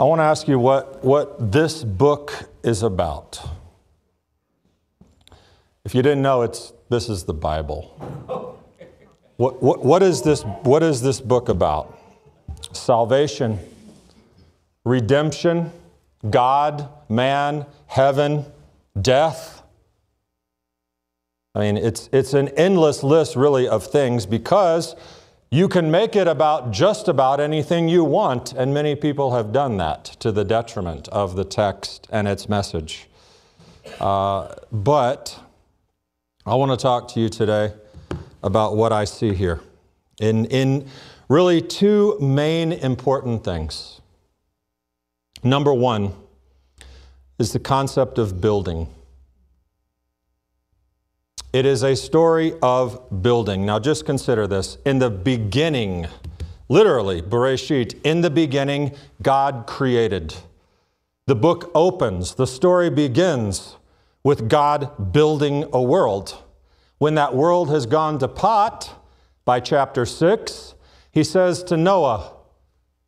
I want to ask you what, what this book is about. If you didn't know, it's, this is the Bible. What, what, what, is this, what is this book about? Salvation, redemption, God, man, heaven, death. I mean, it's, it's an endless list, really, of things because you can make it about just about anything you want, and many people have done that to the detriment of the text and its message. Uh, but I want to talk to you today about what I see here in, in really two main important things. Number one is the concept of building. It is a story of building. Now just consider this. In the beginning, literally, Bereshit, in the beginning, God created. The book opens, the story begins with God building a world. When that world has gone to pot, by chapter 6, he says to Noah,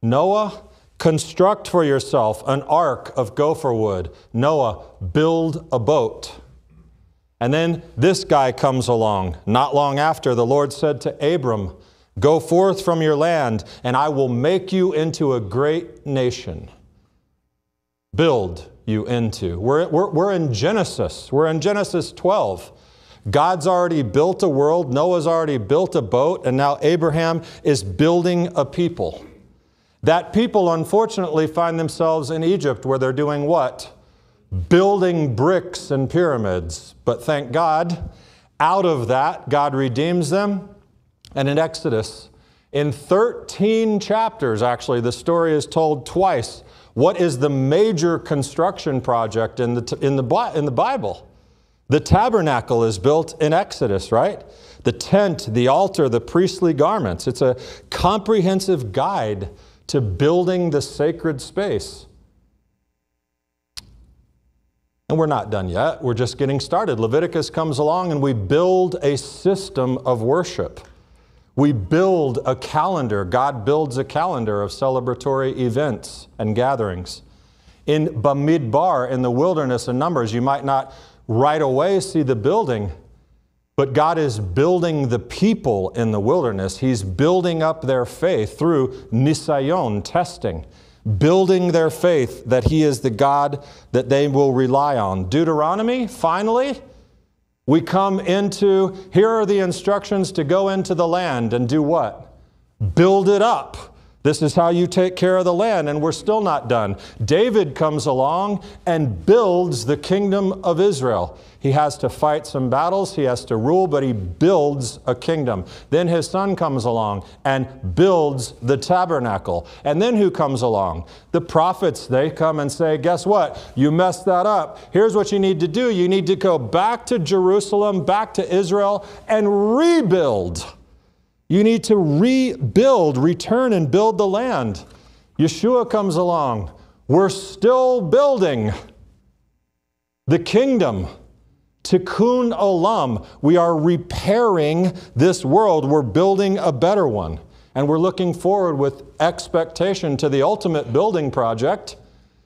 Noah, construct for yourself an ark of gopher wood. Noah, build a boat. And then this guy comes along. Not long after, the Lord said to Abram, Go forth from your land, and I will make you into a great nation. Build you into. We're, we're, we're in Genesis. We're in Genesis 12. God's already built a world, Noah's already built a boat, and now Abraham is building a people. That people, unfortunately, find themselves in Egypt where they're doing what? building bricks and pyramids. But thank God, out of that, God redeems them. And in Exodus, in 13 chapters, actually, the story is told twice. What is the major construction project in the, in the, in the Bible? The tabernacle is built in Exodus, right? The tent, the altar, the priestly garments. It's a comprehensive guide to building the sacred space. And we're not done yet, we're just getting started. Leviticus comes along and we build a system of worship. We build a calendar. God builds a calendar of celebratory events and gatherings. In Bamidbar, in the wilderness in Numbers, you might not right away see the building, but God is building the people in the wilderness. He's building up their faith through nisayon, testing building their faith that He is the God that they will rely on. Deuteronomy, finally, we come into here are the instructions to go into the land and do what? Build it up. This is how you take care of the land, and we're still not done. David comes along and builds the kingdom of Israel. He has to fight some battles, he has to rule, but he builds a kingdom. Then his son comes along and builds the tabernacle. And then who comes along? The prophets, they come and say, Guess what? You messed that up. Here's what you need to do you need to go back to Jerusalem, back to Israel, and rebuild you need to rebuild, return and build the land. Yeshua comes along. We're still building the kingdom. Tikkun olam. We are repairing this world. We're building a better one. And we're looking forward with expectation to the ultimate building project,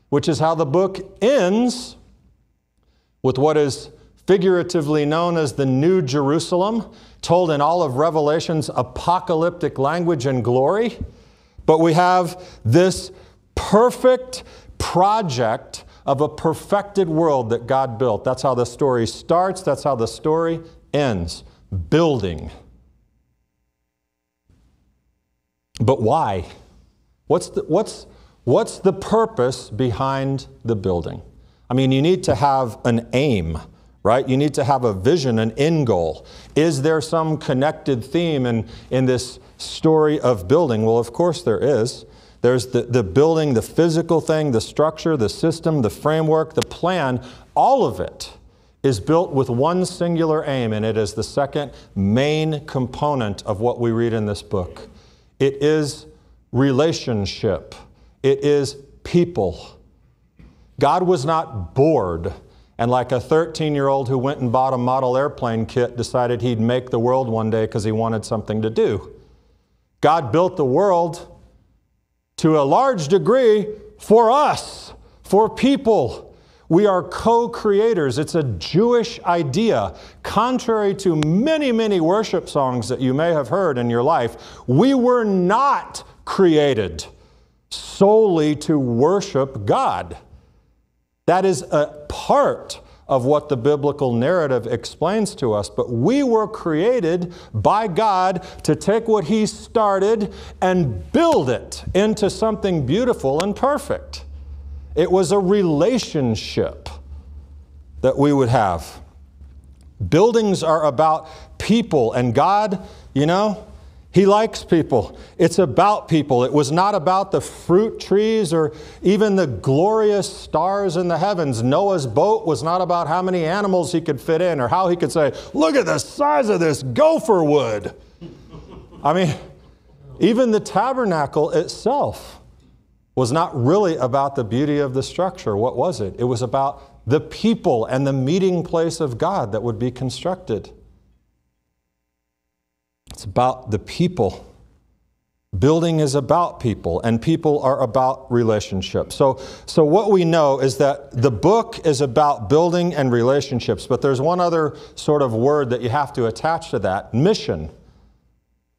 which is how the book ends with what is figuratively known as the New Jerusalem told in all of Revelation's apocalyptic language and glory, but we have this perfect project of a perfected world that God built. That's how the story starts, that's how the story ends building. But why? What's the, what's, what's the purpose behind the building? I mean, you need to have an aim right? You need to have a vision, an end goal. Is there some connected theme in, in this story of building? Well, of course there is. There's the, the building, the physical thing, the structure, the system, the framework, the plan, all of it is built with one singular aim, and it is the second main component of what we read in this book. It is relationship, it is people. God was not bored and like a 13 year old who went and bought a model airplane kit decided he'd make the world one day because he wanted something to do. God built the world to a large degree for us, for people. We are co creators. It's a Jewish idea. Contrary to many, many worship songs that you may have heard in your life, we were not created solely to worship God. That is a part of what the biblical narrative explains to us, but we were created by God to take what He started and build it into something beautiful and perfect. It was a relationship that we would have. Buildings are about people, and God, you know, he likes people. It's about people. It was not about the fruit trees or even the glorious stars in the heavens. Noah's boat was not about how many animals he could fit in or how he could say, Look at the size of this gopher wood. I mean, even the tabernacle itself was not really about the beauty of the structure. What was it? It was about the people and the meeting place of God that would be constructed. It's about the people. Building is about people, and people are about relationships. So, so what we know is that the book is about building and relationships, but there's one other sort of word that you have to attach to that mission,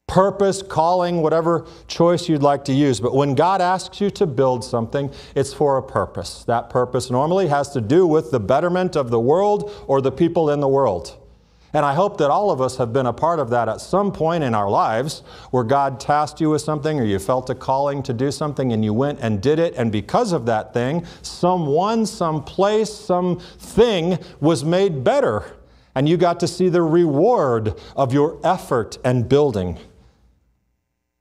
purpose, calling, whatever choice you'd like to use. But when God asks you to build something, it's for a purpose. That purpose normally has to do with the betterment of the world or the people in the world. And I hope that all of us have been a part of that at some point in our lives where God tasked you with something or you felt a calling to do something and you went and did it. And because of that thing, someone, some place, some thing was made better. And you got to see the reward of your effort and building.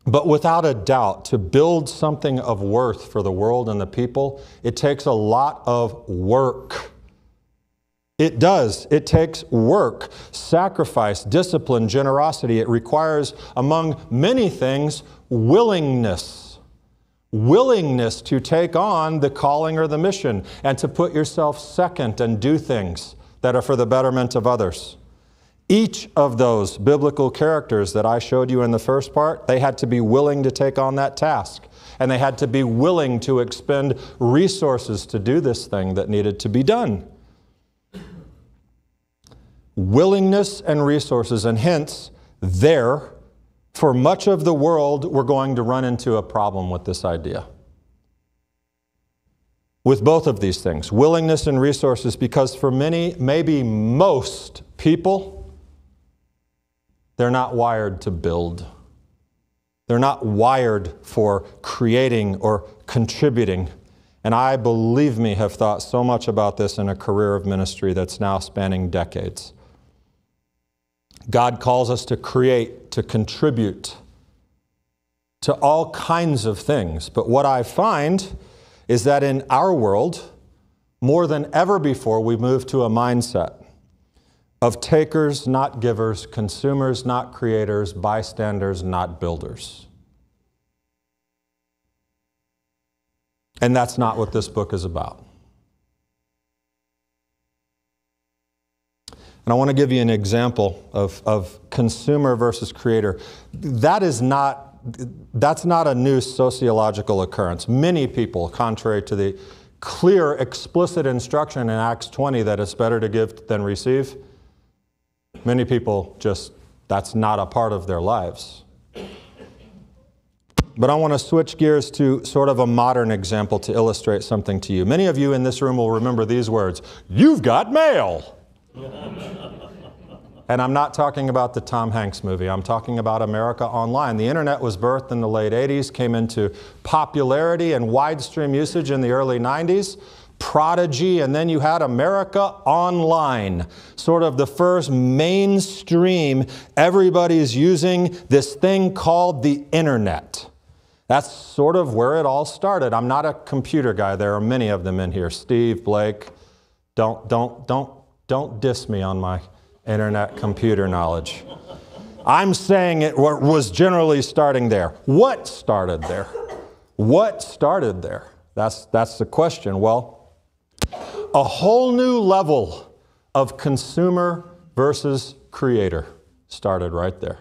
But without a doubt, to build something of worth for the world and the people, it takes a lot of work it does. It takes work, sacrifice, discipline, generosity. It requires, among many things, willingness. Willingness to take on the calling or the mission and to put yourself second and do things that are for the betterment of others. Each of those biblical characters that I showed you in the first part, they had to be willing to take on that task. And they had to be willing to expend resources to do this thing that needed to be done willingness and resources, and hence, there, for much of the world, we're going to run into a problem with this idea. With both of these things, willingness and resources, because for many, maybe most people, they're not wired to build. They're not wired for creating or contributing. And I, believe me, have thought so much about this in a career of ministry that's now spanning decades. God calls us to create, to contribute to all kinds of things. But what I find is that in our world, more than ever before, we move to a mindset of takers, not givers, consumers, not creators, bystanders, not builders. And that's not what this book is about. And I want to give you an example of, of consumer versus creator. That is not, that's not a new sociological occurrence. Many people, contrary to the clear, explicit instruction in Acts 20 that it's better to give than receive, many people just, that's not a part of their lives. But I want to switch gears to sort of a modern example to illustrate something to you. Many of you in this room will remember these words You've got mail. and I'm not talking about the Tom Hanks movie, I'm talking about America Online. The internet was birthed in the late 80s, came into popularity and widestream usage in the early 90s. Prodigy, and then you had America Online, sort of the first mainstream. Everybody is using this thing called the internet. That's sort of where it all started. I'm not a computer guy. There are many of them in here. Steve, Blake. Don't, don't, don't don't diss me on my internet computer knowledge. I'm saying it was generally starting there. What started there? What started there? That's, that's the question. Well, a whole new level of consumer versus creator started right there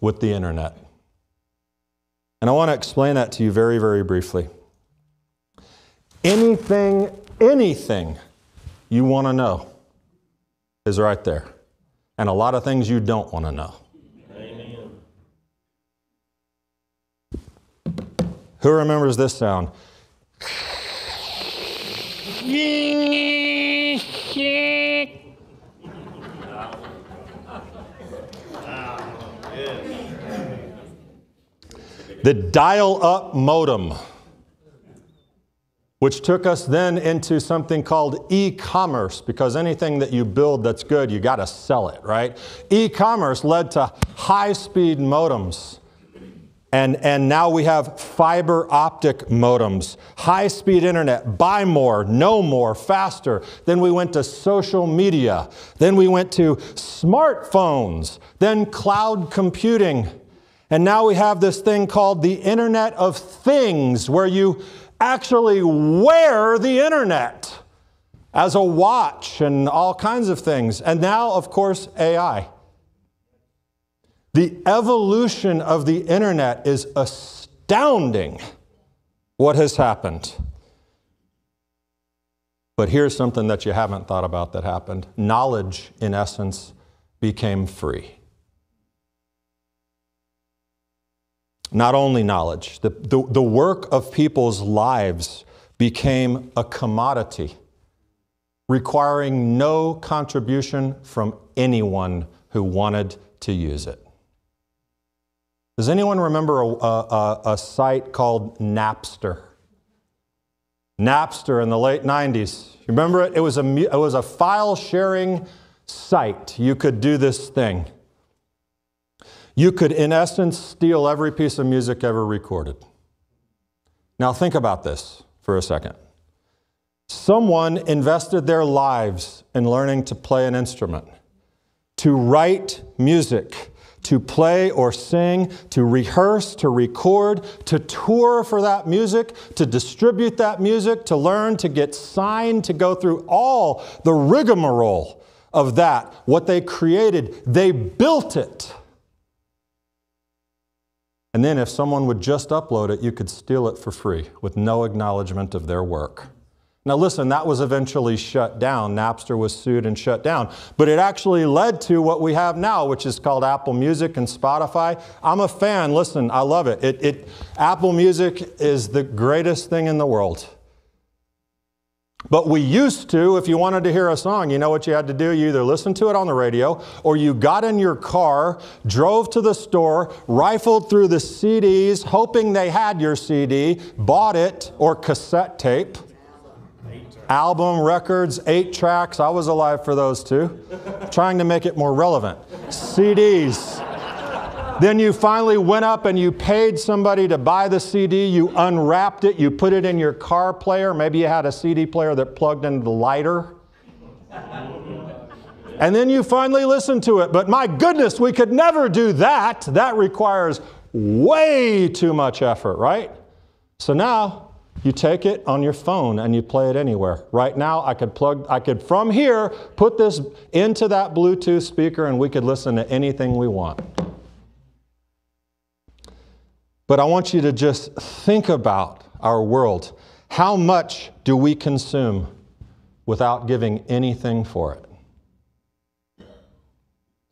with the internet. And I want to explain that to you very, very briefly. Anything, anything you want to know is right there, and a lot of things you don't want to know. Amen. Who remembers this sound? the dial up modem which took us then into something called e-commerce because anything that you build that's good, you got to sell it, right? E-commerce led to high-speed modems. And, and now we have fiber optic modems, high speed internet, buy more, no more, faster. Then we went to social media. Then we went to smartphones, then cloud computing. And now we have this thing called the Internet of Things, where you actually wear the internet as a watch and all kinds of things. And now, of course, AI. The evolution of the internet is astounding what has happened. But here's something that you haven't thought about that happened knowledge, in essence, became free. not only knowledge. The, the, the work of people's lives became a commodity, requiring no contribution from anyone who wanted to use it. Does anyone remember a, a, a, site called Napster? Napster in the late 90s. You remember it? It was, a, it was a file sharing site. You could do this thing. You could, in essence, steal every piece of music ever recorded. Now, think about this for a second. Someone invested their lives in learning to play an instrument, to write music, to play or sing, to rehearse, to record, to tour for that music, to distribute that music, to learn, to get signed, to go through all the rigmarole of that. What they created, they built it. And then if someone would just upload it, you could steal it for free with no acknowledgement of their work. Now, listen, that was eventually shut down. Napster was sued and shut down. But it actually led to what we have now, which is called Apple Music and Spotify. I'm a fan. Listen, I love it. it, it Apple Music is the greatest thing in the world. But we used to, if you wanted to hear a song, you know what you had to do? You either listened to it on the radio or you got in your car, drove to the store, rifled through the CDs, hoping they had your CD, bought it or cassette tape, album, records, eight tracks. I was alive for those too, trying to make it more relevant. CDs. Then you finally went up and you paid somebody to buy the CD, you unwrapped it, you put it in your car player. Maybe you had a CD player that plugged into the lighter. And then you finally listened to it. But my goodness, we could never do that. That requires way too much effort, right? So now you take it on your phone and you play it anywhere. Right now, I could plug, I could from here put this into that Bluetooth speaker and we could listen to anything we want. But I want you to just think about our world. How much do we consume without giving anything for it?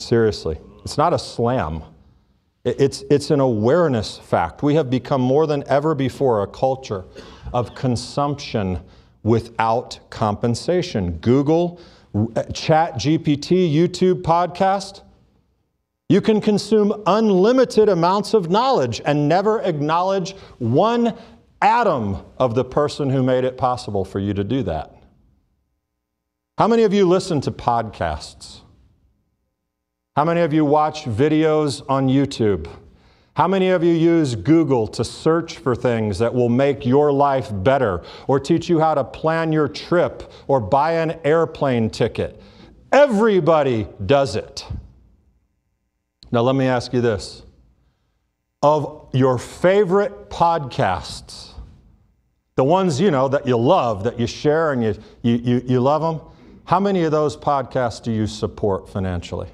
Seriously, it's not a slam. It's, it's an awareness fact. We have become more than ever before a culture of consumption without compensation. Google, uh, Chat GPT, YouTube podcast, you can consume unlimited amounts of knowledge and never acknowledge one atom of the person who made it possible for you to do that. How many of you listen to podcasts? How many of you watch videos on YouTube? How many of you use Google to search for things that will make your life better or teach you how to plan your trip or buy an airplane ticket? Everybody does it. Now, let me ask you this of your favorite podcasts, the ones you know that you love, that you share and you, you, you, you love them, how many of those podcasts do you support financially?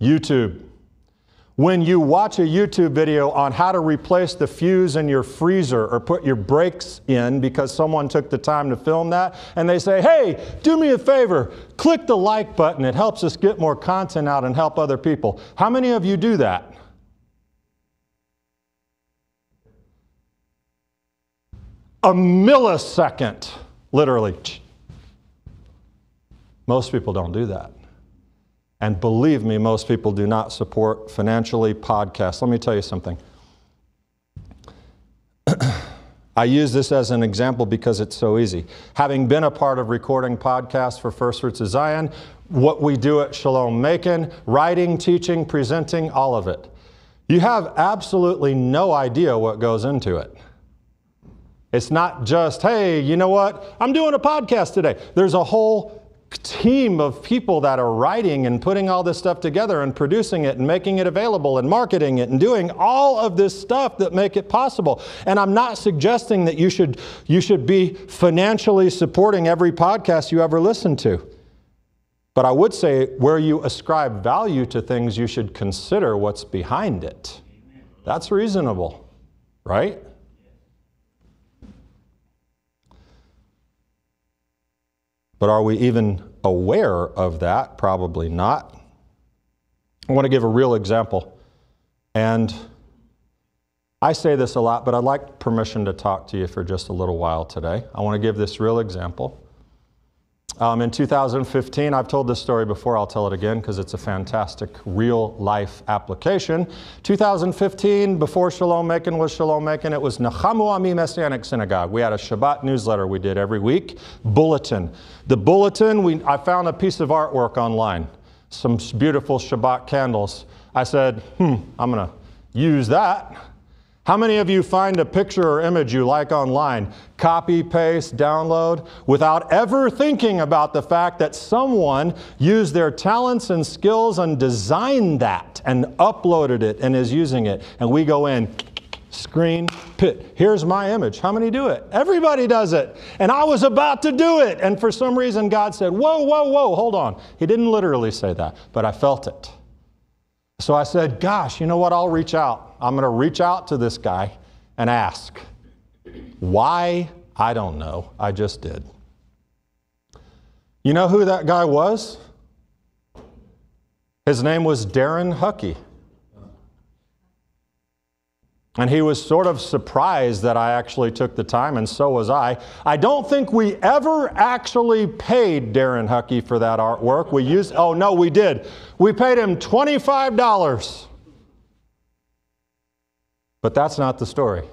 YouTube. When you watch a YouTube video on how to replace the fuse in your freezer or put your brakes in because someone took the time to film that, and they say, hey, do me a favor, click the like button. It helps us get more content out and help other people. How many of you do that? A millisecond, literally. Most people don't do that. And believe me, most people do not support financially podcasts. Let me tell you something. I use this as an example because it's so easy. Having been a part of recording podcasts for First Roots of Zion, what we do at Shalom Macon, writing, teaching, presenting, all of it. You have absolutely no idea what goes into it. It's not just, hey, you know what? I'm doing a podcast today. There's a whole team of people that are writing and putting all this stuff together and producing it and making it available and marketing it and doing all of this stuff that make it possible. And I'm not suggesting that you should you should be financially supporting every podcast you ever listen to. But I would say where you ascribe value to things, you should consider what's behind it. That's reasonable, right? But are we even aware of that? Probably not. I want to give a real example. And I say this a lot, but I'd like permission to talk to you for just a little while today. I want to give this real example. Um, in 2015, I've told this story before, I'll tell it again because it's a fantastic real life application. 2015, before Shalom Macon was Shalom Macon, it was Nachamu Ami Messianic Synagogue. We had a Shabbat newsletter we did every week, bulletin. The bulletin, we, I found a piece of artwork online, some beautiful Shabbat candles. I said, hmm, I'm going to use that how many of you find a picture or image you like online, copy, paste, download, without ever thinking about the fact that someone used their talents and skills and designed that and uploaded it and is using it? And we go in, screen, pit. Here's my image. How many do it? Everybody does it. And I was about to do it. And for some reason, God said, Whoa, whoa, whoa, hold on. He didn't literally say that, but I felt it. So I said, Gosh, you know what? I'll reach out. I'm going to reach out to this guy and ask. Why? I don't know. I just did. You know who that guy was? His name was Darren Huckey. And he was sort of surprised that I actually took the time, and so was I. I don't think we ever actually paid Darren Huckey for that artwork. We used, oh no, we did. We paid him $25. But that's not the story.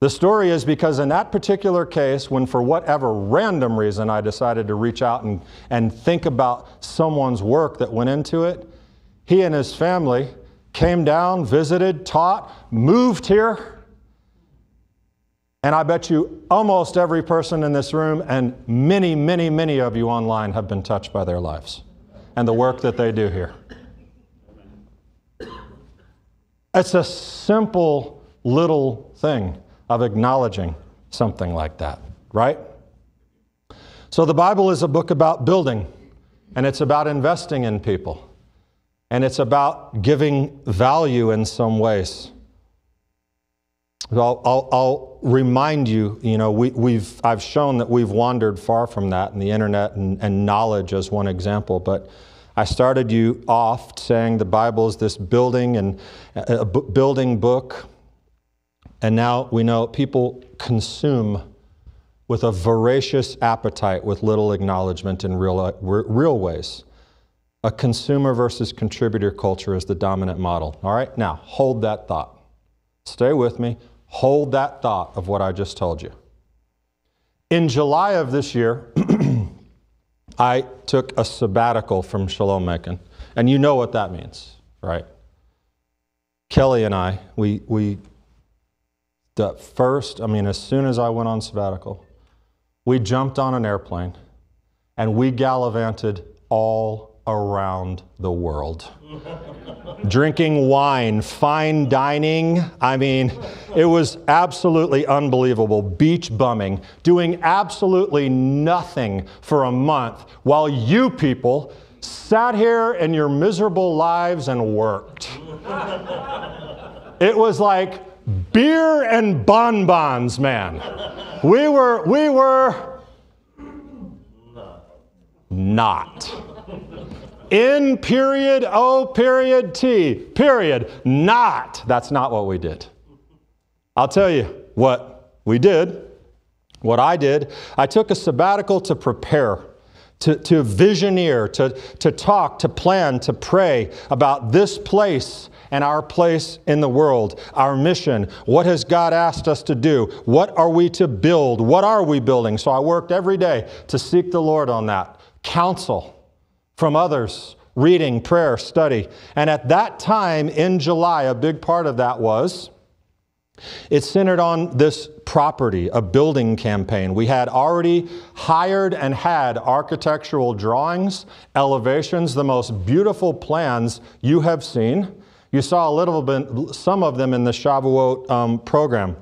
The story is because in that particular case, when for whatever random reason I decided to reach out and, and think about someone's work that went into it, he and his family came down, visited, taught, moved here. And I bet you almost every person in this room and many, many, many of you online have been touched by their lives and the work that they do here. It's a simple little thing of acknowledging something like that, right? So the Bible is a book about building, and it's about investing in people and it's about giving value in some ways. I'll, I'll, I'll, remind you, you know, we, have I've shown that we've wandered far from that, in the internet and, and knowledge as one example, but I started you off saying the Bible is this building and uh, a building book, and now we know people consume with a voracious appetite with little acknowledgement in real, uh, real ways a consumer versus contributor culture is the dominant model. All right, now hold that thought. Stay with me. Hold that thought of what I just told you. In July of this year, I took a sabbatical from Shalom Macon, and you know what that means, right? Kelly and I, we, we, the first, I mean, as soon as I went on sabbatical, we jumped on an airplane and we gallivanted all around the world. Drinking wine, fine dining. I mean, it was absolutely unbelievable. Beach bumming, doing absolutely nothing for a month while you people sat here in your miserable lives and worked. it was like beer and bonbons, man. We were, we were not in period O period T period not. That's not what we did. I'll tell you what we did, what I did. I took a sabbatical to prepare. To, to visioneer, to, to talk, to plan, to pray about this place and our place in the world, our mission. What has God asked us to do? What are we to build? What are we building? So I worked every day to seek the Lord on that. Counsel from others, reading, prayer, study. And at that time in July, a big part of that was it centered on this property, a building campaign. We had already hired and had architectural drawings, elevations, the most beautiful plans you have seen. You saw a little bit, some of them in the Shavuot um, program.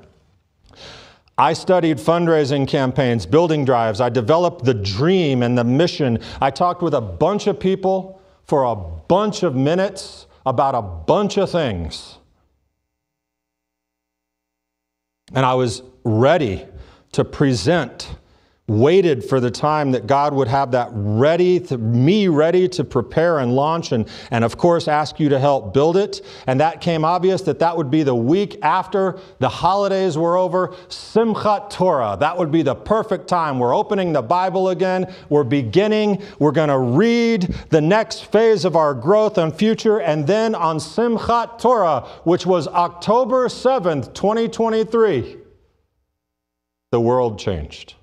I studied fundraising campaigns, building drives. I developed the dream and the mission. I talked with a bunch of people for a bunch of minutes about a bunch of things. And I was ready to present waited for the time that God would have that ready, to, me ready to prepare and launch and, and of course ask you to help build it. And that came obvious that that would be the week after the holidays were over, Simchat Torah. That would be the perfect time. We're opening the Bible again. We're beginning. We're going to read the next phase of our growth and future. And then on Simchat Torah, which was October 7th, 2023, the world changed.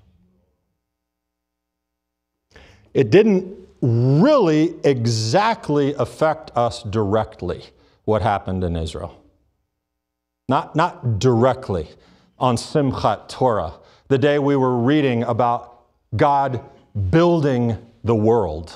It didn't really exactly affect us directly, what happened in Israel. Not, not directly on Simchat Torah, the day we were reading about God building the world.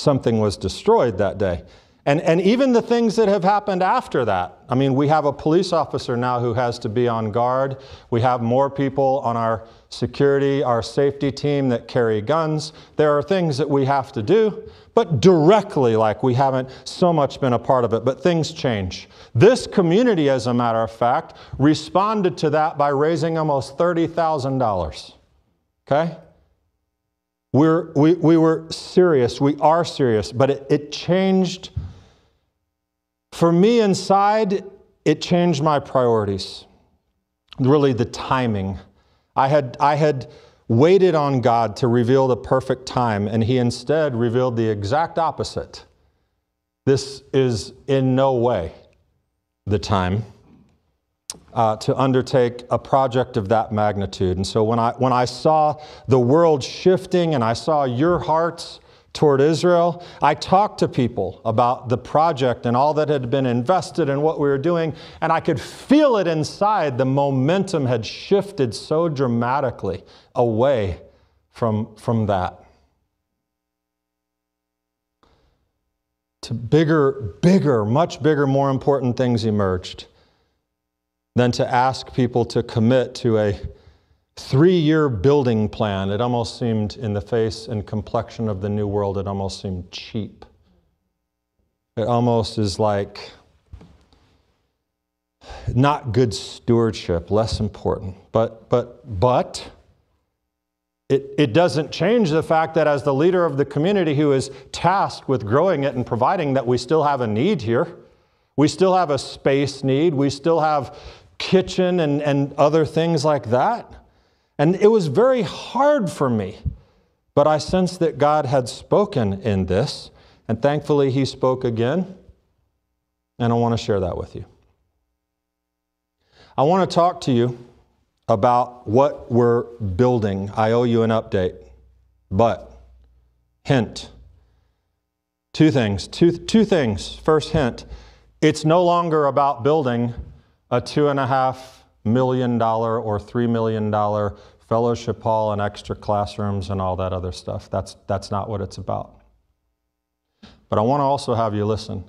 Something was destroyed that day. And, and even the things that have happened after that. I mean, we have a police officer now who has to be on guard. We have more people on our security, our safety team that carry guns. There are things that we have to do, but directly, like we haven't so much been a part of it, but things change. This community, as a matter of fact, responded to that by raising almost $30,000. Okay? We're, we, we were serious, we are serious, but it, it changed for me, inside, it changed my priorities, really, the timing. I had, I had waited on God to reveal the perfect time, and He instead revealed the exact opposite. This is in no way the time uh, to undertake a project of that magnitude. And so when I, when I saw the world shifting and I saw your hearts, toward Israel. I talked to people about the project and all that had been invested and in what we were doing, and I could feel it inside. The momentum had shifted so dramatically away from, from that to bigger, bigger, much bigger, more important things emerged than to ask people to commit to a three-year building plan. It almost seemed, in the face and complexion of the new world, it almost seemed cheap. It almost is like not good stewardship, less important. But, but, but, it, it doesn't change the fact that as the leader of the community who is tasked with growing it and providing that we still have a need here. We still have a space need. We still have kitchen and, and other things like that. And it was very hard for me, but I sensed that God had spoken in this, and thankfully He spoke again, and I want to share that with you. I want to talk to you about what we're building. I owe you an update, but hint. Two things. Two, two things. First hint it's no longer about building a two and a half million dollar or three million dollar fellowship hall and extra classrooms and all that other stuff. That's, that's not what it's about. But I want to also have you listen.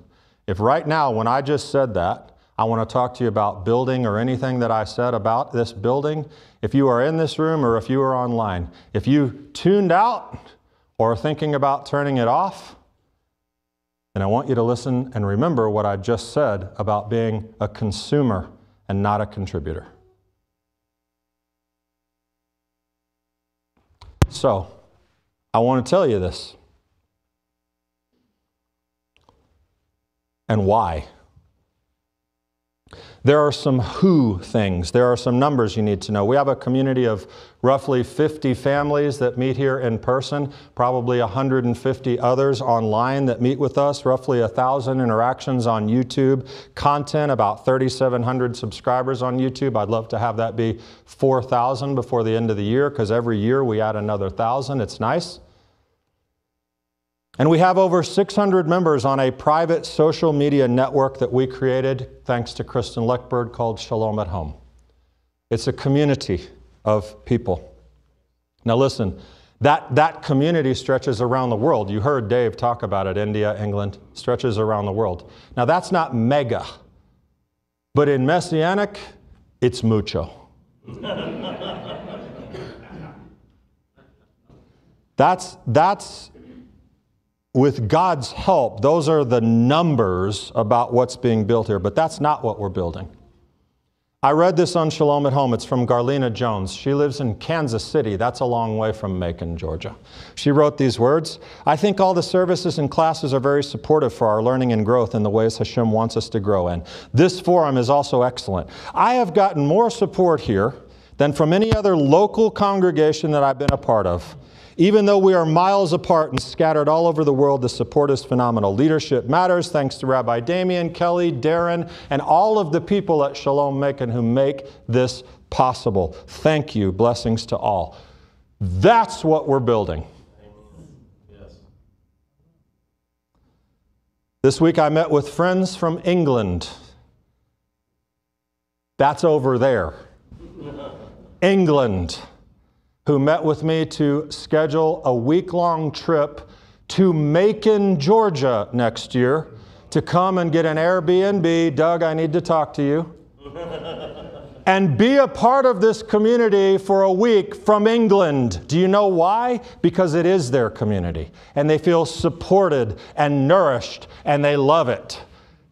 If right now, when I just said that, I want to talk to you about building or anything that I said about this building, if you are in this room or if you are online, if you tuned out or thinking about turning it off, then I want you to listen and remember what I just said about being a consumer and not a contributor. So, I want to tell you this. And why? There are some who things. There are some numbers you need to know. We have a community of roughly 50 families that meet here in person, probably 150 others online that meet with us, roughly 1,000 interactions on YouTube, content, about 3,700 subscribers on YouTube. I'd love to have that be 4,000 before the end of the year because every year we add another 1,000. It's nice. And we have over 600 members on a private social media network that we created, thanks to Kristen Leckberg, called Shalom at Home. It's a community of people. Now, listen, that, that community stretches around the world. You heard Dave talk about it India, England, stretches around the world. Now, that's not mega, but in Messianic, it's mucho. that's, that's with God's help, those are the numbers about what's being built here, but that's not what we're building. I read this on Shalom at Home. It's from Garlina Jones. She lives in Kansas City. That's a long way from Macon, Georgia. She wrote these words I think all the services and classes are very supportive for our learning and growth in the ways Hashem wants us to grow in. This forum is also excellent. I have gotten more support here than from any other local congregation that I've been a part of. Even though we are miles apart and scattered all over the world, the support is phenomenal. Leadership matters, thanks to Rabbi Damien, Kelly, Darren, and all of the people at Shalom Macon who make this possible. Thank you. Blessings to all. That's what we're building. Yes. This week I met with friends from England. That's over there. England who met with me to schedule a week long trip to Macon, Georgia next year to come and get an Airbnb. Doug, I need to talk to you. and be a part of this community for a week from England. Do you know why? Because it is their community and they feel supported and nourished and they love it.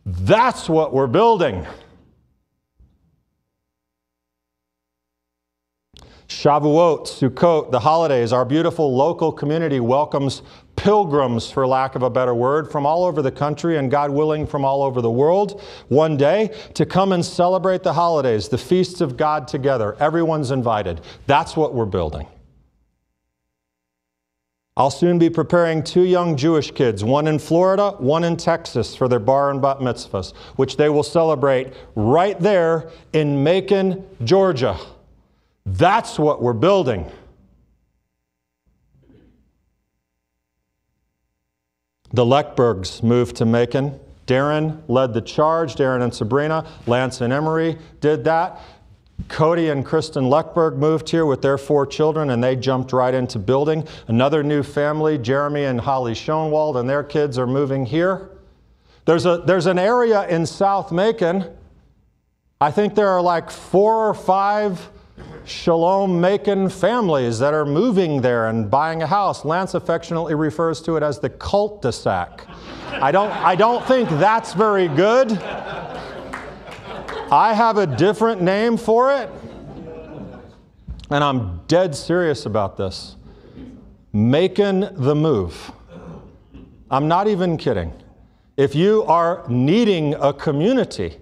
That's what we're building. Shavuot, Sukkot, the holidays, our beautiful local community welcomes pilgrims, for lack of a better word, from all over the country and God willing from all over the world one day to come and celebrate the holidays, the feasts of God together. Everyone's invited. That's what we're building. I'll soon be preparing two young Jewish kids, one in Florida, one in Texas, for their bar and bat mitzvahs, which they will celebrate right there in Macon, Georgia. That's what we're building. The Leckbergs moved to Macon. Darren led the charge, Darren and Sabrina. Lance and Emery did that. Cody and Kristen Leckberg moved here with their four children and they jumped right into building. Another new family, Jeremy and Holly Schoenwald, and their kids are moving here. There's, a, there's an area in South Macon. I think there are like four or five shalom making families that are moving there and buying a house. Lance affectionately refers to it as the cult de sac. I don't, I don't think that's very good. I have a different name for it. And I'm dead serious about this. Making the move. I'm not even kidding. If you are needing a community,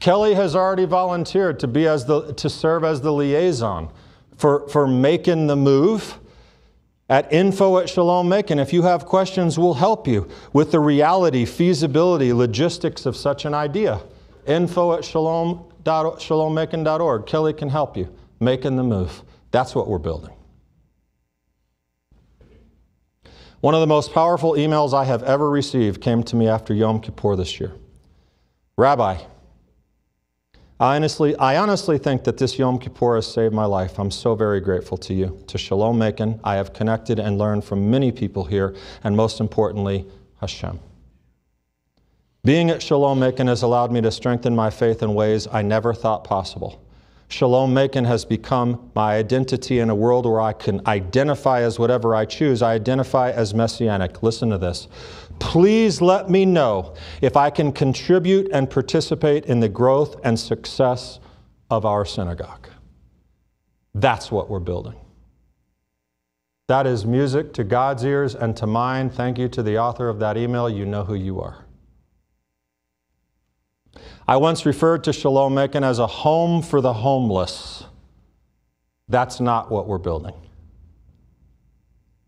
Kelly has already volunteered to, be as the, to serve as the liaison for, for making the move at info at Shalom Macon. If you have questions, we'll help you with the reality, feasibility, logistics of such an idea. Info at shalom, Kelly can help you making the move. That's what we're building. One of the most powerful emails I have ever received came to me after Yom Kippur this year. Rabbi, I honestly, I honestly think that this Yom Kippur has saved my life. I'm so very grateful to you, to Shalom Macon. I have connected and learned from many people here, and most importantly, Hashem. Being at Shalom Macon has allowed me to strengthen my faith in ways I never thought possible. Shalom making has become my identity in a world where I can identify as whatever I choose. I identify as messianic. Listen to this. Please let me know if I can contribute and participate in the growth and success of our synagogue. That's what we're building. That is music to God's ears and to mine. Thank you to the author of that email. You know who you are. I once referred to Shalom Macon as a home for the homeless. That's not what we're building.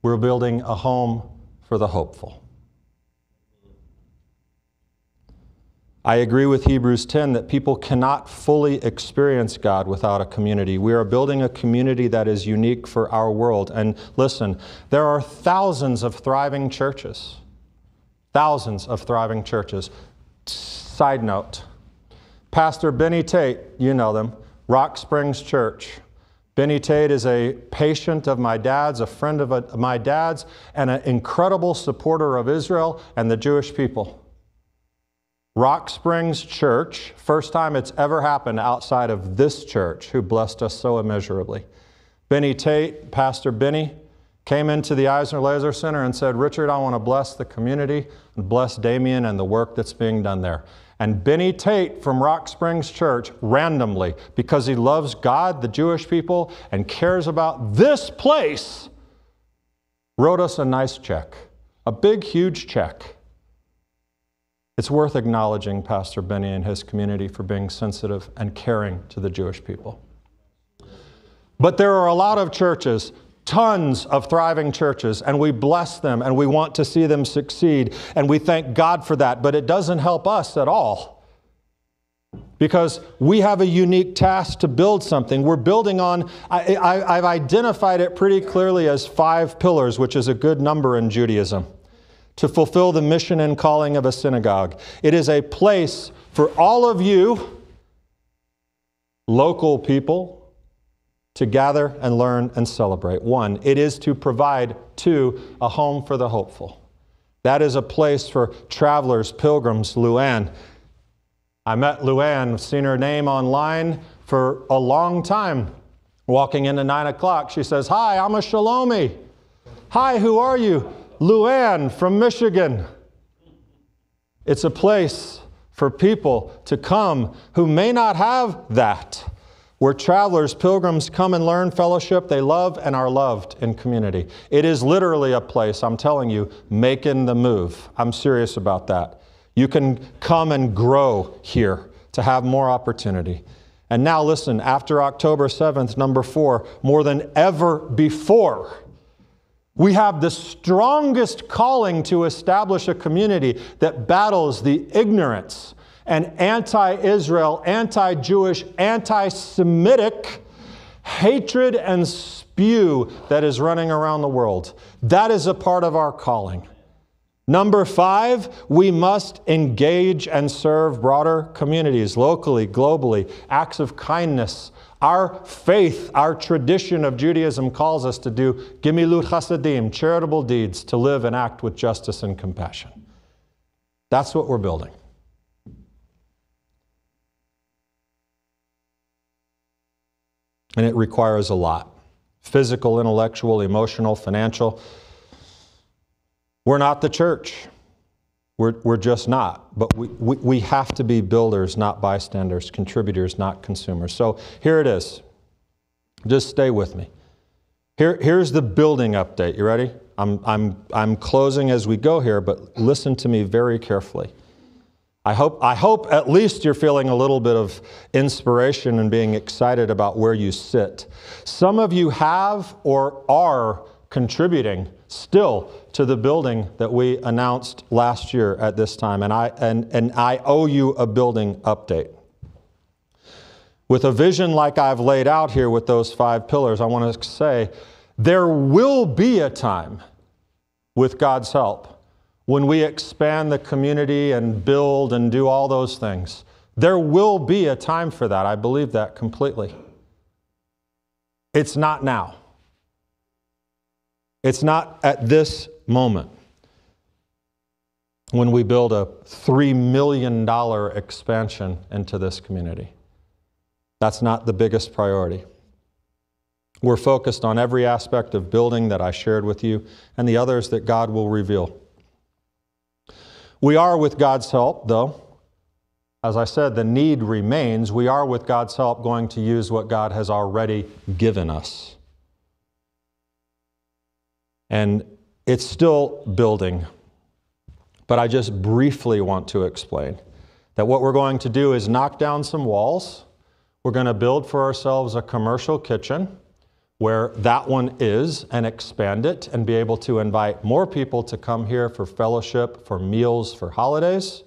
We're building a home for the hopeful. I agree with Hebrews 10 that people cannot fully experience God without a community. We are building a community that is unique for our world. And listen, there are thousands of thriving churches. Thousands of thriving churches. Side note Pastor Benny Tate, you know them, Rock Springs Church. Benny Tate is a patient of my dad's, a friend of a, my dad's, and an incredible supporter of Israel and the Jewish people. Rock Springs Church, first time it's ever happened outside of this church, who blessed us so immeasurably. Benny Tate, Pastor Benny, came into the Eisner Laser Center and said, Richard, I want to bless the community and bless Damien and the work that's being done there and Benny Tate from Rock Springs Church randomly because he loves God, the Jewish people, and cares about this place, wrote us a nice check, a big, huge check. It's worth acknowledging Pastor Benny and his community for being sensitive and caring to the Jewish people. But there are a lot of churches tons of thriving churches, and we bless them, and we want to see them succeed, and we thank God for that, but it doesn't help us at all because we have a unique task to build something. We're building on, I, have identified it pretty clearly as five pillars, which is a good number in Judaism, to fulfill the mission and calling of a synagogue. It is a place for all of you, local people, to gather and learn and celebrate. One, it is to provide, two, a home for the hopeful. That is a place for travelers, pilgrims, Luann. I met Luann, seen her name online for a long time. Walking into nine o'clock, she says, Hi, I'm a Shalomi. Hi, who are you? Luann from Michigan. It's a place for people to come who may not have that where travelers, pilgrims come and learn fellowship, they love and are loved in community. It is literally a place, I'm telling you, making the move. I'm serious about that. You can come and grow here to have more opportunity. And now, listen, after October 7th, number four, more than ever before, we have the strongest calling to establish a community that battles the ignorance and anti Israel, anti Jewish, anti Semitic hatred and spew that is running around the world. That is a part of our calling. Number five, we must engage and serve broader communities, locally, globally, acts of kindness. Our faith, our tradition of Judaism calls us to do gimilut chasadim, charitable deeds, to live and act with justice and compassion. That's what we're building. And it requires a lot physical, intellectual, emotional, financial. We're not the church. We're, we're just not. But we, we, we have to be builders, not bystanders, contributors, not consumers. So here it is. Just stay with me. Here, here's the building update. You ready? I'm, I'm, I'm closing as we go here, but listen to me very carefully. I hope, I hope at least you're feeling a little bit of inspiration and being excited about where you sit. Some of you have or are contributing still to the building that we announced last year at this time, and I, and, and I owe you a building update. With a vision like I've laid out here with those five pillars, I want to say there will be a time with God's help when we expand the community and build and do all those things. There will be a time for that. I believe that completely. It's not now. It's not at this moment when we build a $3 million expansion into this community. That's not the biggest priority. We're focused on every aspect of building that I shared with you and the others that God will reveal. We are, with God's help, though, as I said, the need remains. We are, with God's help, going to use what God has already given us. And it's still building. But I just briefly want to explain that what we're going to do is knock down some walls. We're going to build for ourselves a commercial kitchen where that one is and expand it and be able to invite more people to come here for fellowship, for meals, for holidays.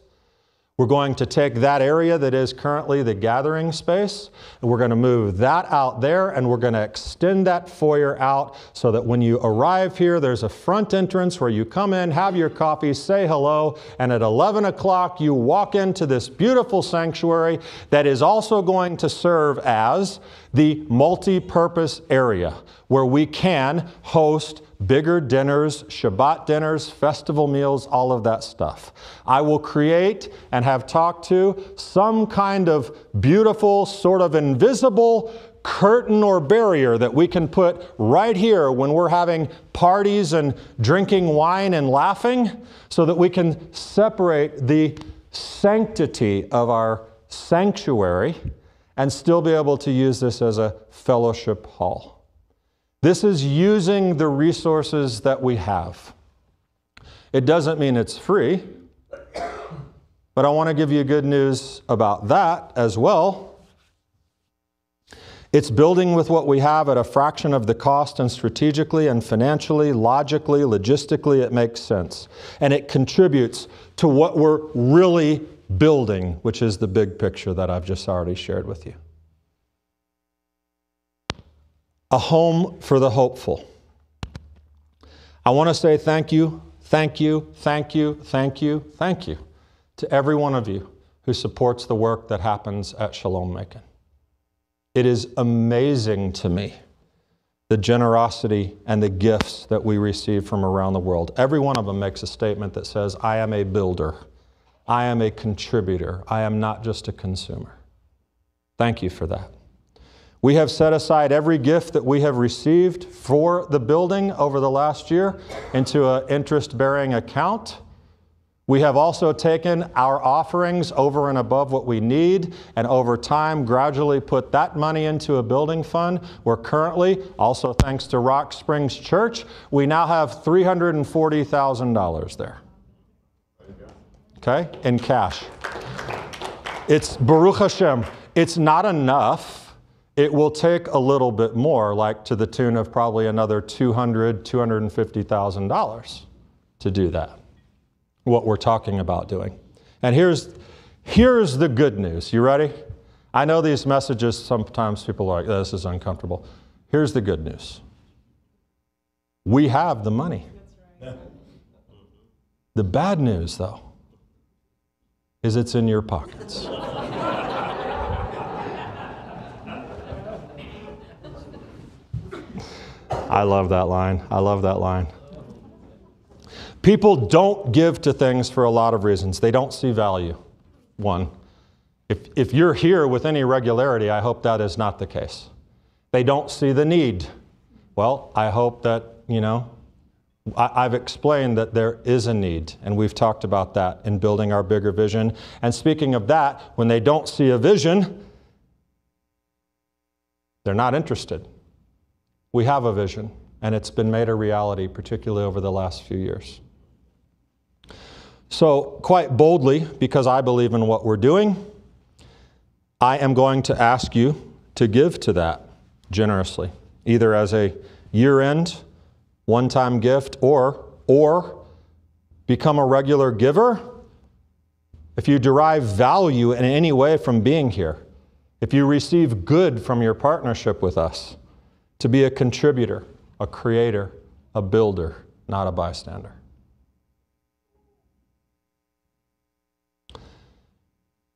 We're going to take that area that is currently the gathering space, and we're going to move that out there, and we're going to extend that foyer out so that when you arrive here, there's a front entrance where you come in, have your coffee, say hello, and at 11 o'clock, you walk into this beautiful sanctuary that is also going to serve as the multi purpose area where we can host bigger dinners, Shabbat dinners, festival meals, all of that stuff. I will create and have talked to some kind of beautiful, sort of invisible curtain or barrier that we can put right here when we're having parties and drinking wine and laughing so that we can separate the sanctity of our sanctuary and still be able to use this as a fellowship hall. This is using the resources that we have. It doesn't mean it's free, but I want to give you good news about that as well. It's building with what we have at a fraction of the cost, and strategically and financially, logically, logistically, it makes sense. And it contributes to what we're really building, which is the big picture that I've just already shared with you. a home for the hopeful. I want to say thank you, thank you, thank you, thank you, thank you to every one of you who supports the work that happens at Shalom Macon. It is amazing to me the generosity and the gifts that we receive from around the world. Every one of them makes a statement that says, I am a builder, I am a contributor, I am not just a consumer. Thank you for that. We have set aside every gift that we have received for the building over the last year into an interest bearing account. We have also taken our offerings over and above what we need, and over time, gradually put that money into a building fund. We're currently, also thanks to Rock Springs Church, we now have $340,000 there. Okay, in cash. It's Baruch Hashem. It's not enough it will take a little bit more, like to the tune of probably another $200,000, $250,000 to do that, what we're talking about doing. And here's, here's the good news. You ready? I know these messages, sometimes people are like, this is uncomfortable. Here's the good news we have the money. The bad news, though, is it's in your pockets. I love that line. I love that line. People don't give to things for a lot of reasons. They don't see value. One, if, if you're here with any regularity, I hope that is not the case. They don't see the need. Well, I hope that, you know, I, have explained that there is a need, and we've talked about that in building our bigger vision. And speaking of that, when they don't see a vision, they're not interested. We have a vision, and it's been made a reality, particularly over the last few years. So, quite boldly, because I believe in what we're doing, I am going to ask you to give to that generously, either as a year end, one time gift, or, or become a regular giver if you derive value in any way from being here, if you receive good from your partnership with us, to be a contributor, a creator, a builder, not a bystander.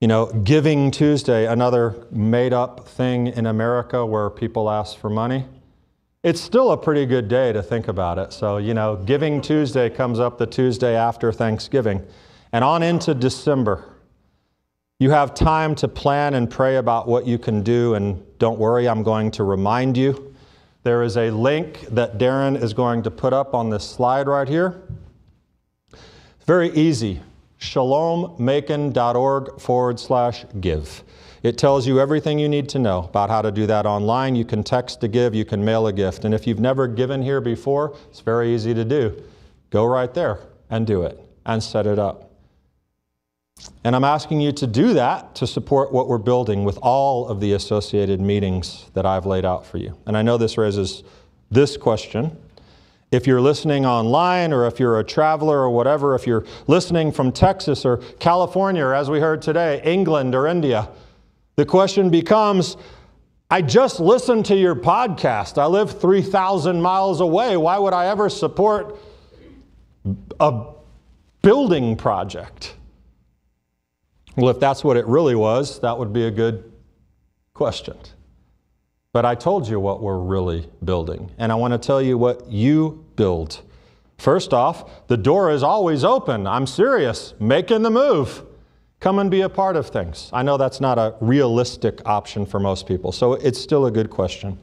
You know, Giving Tuesday, another made up thing in America where people ask for money. It's still a pretty good day to think about it. So, you know, Giving Tuesday comes up the Tuesday after Thanksgiving and on into December. You have time to plan and pray about what you can do, and don't worry, I'm going to remind you there is a link that Darren is going to put up on this slide right here. It's very easy shalommaconorg forward slash give. It tells you everything you need to know about how to do that online. You can text to give, you can mail a gift. And if you've never given here before, it's very easy to do. Go right there and do it and set it up. And I'm asking you to do that to support what we're building with all of the associated meetings that I've laid out for you. And I know this raises this question. If you're listening online or if you're a traveler or whatever, if you're listening from Texas or California or as we heard today, England or India, the question becomes, I just listened to your podcast. I live 3,000 miles away. Why would I ever support a building project? Well, if that's what it really was, that would be a good question. But I told you what we're really building, and I want to tell you what you build. First off, the door is always open. I'm serious, making the move. Come and be a part of things. I know that's not a realistic option for most people, so it's still a good question.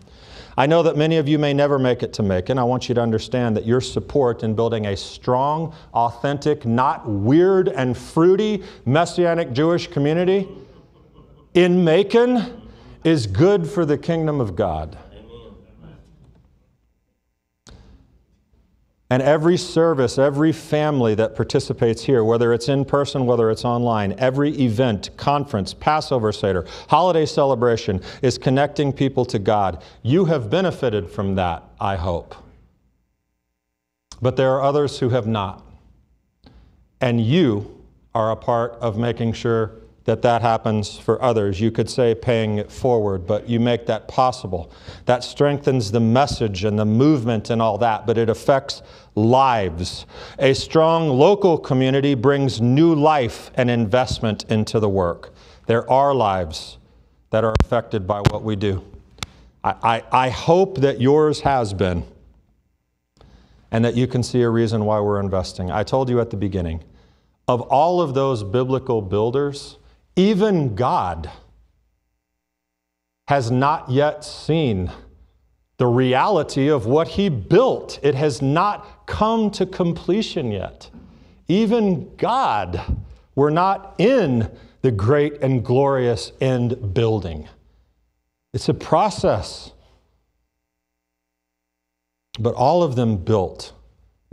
I know that many of you may never make it to Macon. I want you to understand that your support in building a strong, authentic, not weird and fruity Messianic Jewish community in Macon is good for the kingdom of God. And every service, every family that participates here, whether it's in person, whether it's online, every event, conference, Passover Seder, holiday celebration is connecting people to God. You have benefited from that, I hope. But there are others who have not. And you are a part of making sure that that happens for others. You could say paying it forward, but you make that possible. That strengthens the message and the movement and all that, but it affects lives. A strong local community brings new life and investment into the work. There are lives that are affected by what we do. I, I, hope that yours has been and that you can see a reason why we're investing. I told you at the beginning, of all of those biblical builders, even God has not yet seen the reality of what he built. It has not come to completion yet. Even God, we're not in the great and glorious end building. It's a process. But all of them built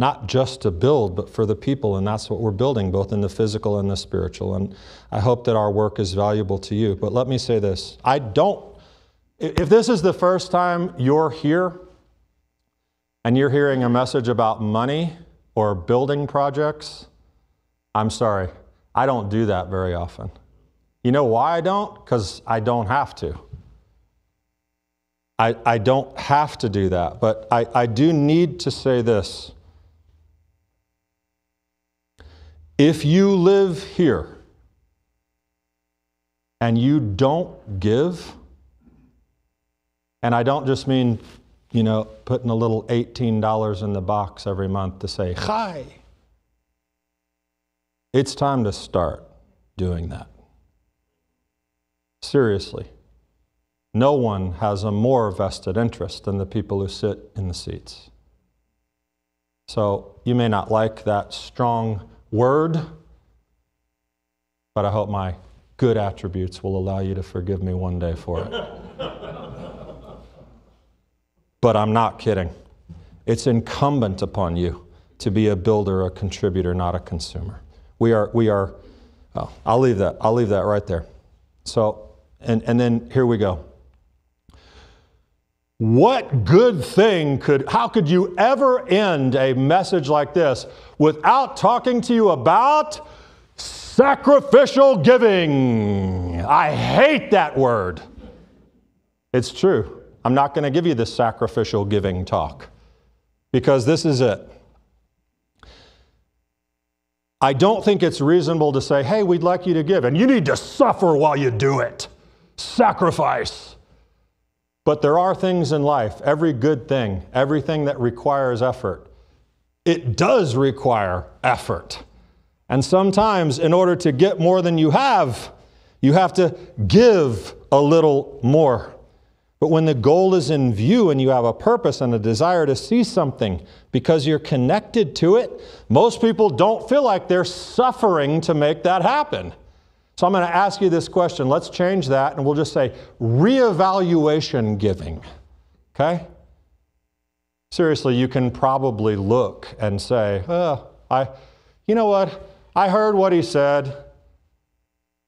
not just to build, but for the people. And that's what we're building, both in the physical and the spiritual. And I hope that our work is valuable to you. But let me say this I don't, if this is the first time you're here and you're hearing a message about money or building projects, I'm sorry. I don't do that very often. You know why I don't? Because I don't have to. I, I don't have to do that, but I, I do need to say this. If you live here and you don't give, and I don't just mean, you know, putting a little $18 in the box every month to say, hi. It's time to start doing that. Seriously. No one has a more vested interest than the people who sit in the seats. So you may not like that strong word, but I hope my good attributes will allow you to forgive me one day for it. but I'm not kidding. It's incumbent upon you to be a builder, a contributor, not a consumer. We are, we are, oh, I'll leave that, I'll leave that right there. So, and, and then here we go. What good thing could, how could you ever end a message like this without talking to you about sacrificial giving? I hate that word. It's true. I'm not going to give you this sacrificial giving talk because this is it. I don't think it's reasonable to say, hey, we'd like you to give, and you need to suffer while you do it. Sacrifice. But there are things in life, every good thing, everything that requires effort, it does require effort. And sometimes, in order to get more than you have, you have to give a little more. But when the goal is in view and you have a purpose and a desire to see something because you're connected to it, most people don't feel like they're suffering to make that happen. So I'm going to ask you this question. Let's change that and we'll just say reevaluation giving. Okay? Seriously, you can probably look and say, oh, I, you know what? I heard what he said.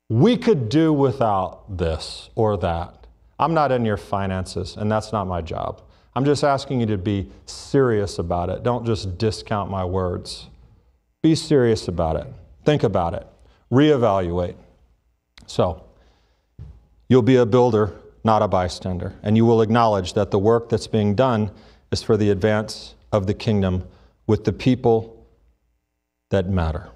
We could do without this or that. I'm not in your finances, and that's not my job. I'm just asking you to be serious about it. Don't just discount my words. Be serious about it. Think about it. Reevaluate. So, you'll be a builder, not a bystander, and you will acknowledge that the work that's being done is for the advance of the kingdom with the people that matter.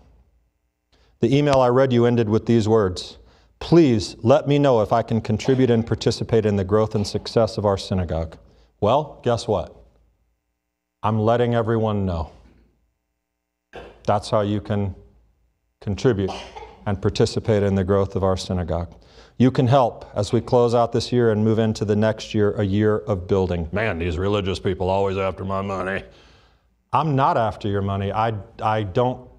The email I read you ended with these words Please let me know if I can contribute and participate in the growth and success of our synagogue. Well, guess what? I'm letting everyone know. That's how you can contribute and participate in the growth of our synagogue. You can help as we close out this year and move into the next year, a year of building. Man, these religious people always after my money. I'm not after your money. I, I don't,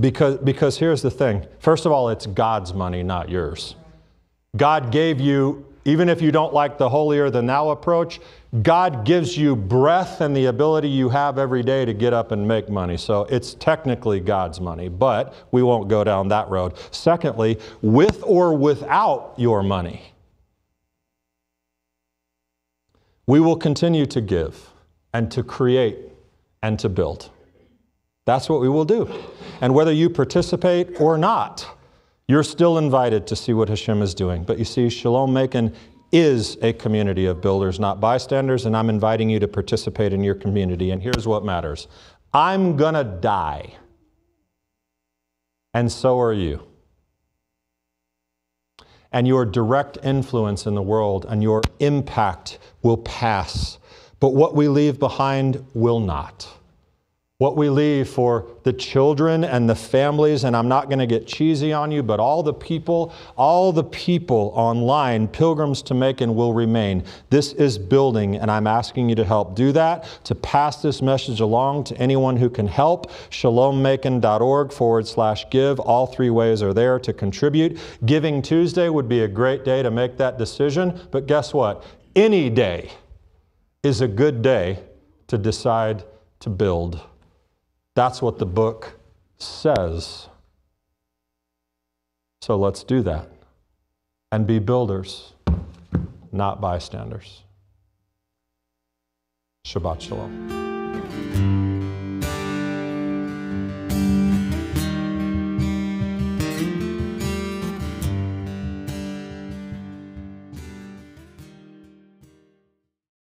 because, because here's the thing. First of all, it's God's money, not yours. God gave you even if you don't like the holier than thou approach, God gives you breath and the ability you have every day to get up and make money. So it's technically God's money, but we won't go down that road. Secondly, with or without your money, we will continue to give and to create and to build. That's what we will do. And whether you participate or not, you're still invited to see what Hashem is doing. But you see, Shalom Macon is a community of builders, not bystanders, and I'm inviting you to participate in your community. And here's what matters I'm gonna die, and so are you. And your direct influence in the world and your impact will pass, but what we leave behind will not what we leave for the children and the families, and I'm not going to get cheesy on you, but all the people, all the people online, pilgrims to Macon will remain. This is building, and I'm asking you to help do that, to pass this message along to anyone who can help. ShalomMacon.org forward slash give. All three ways are there to contribute. Giving Tuesday would be a great day to make that decision, but guess what? Any day is a good day to decide to build. That's what the book says. So let's do that and be builders, not bystanders. Shabbat Shalom.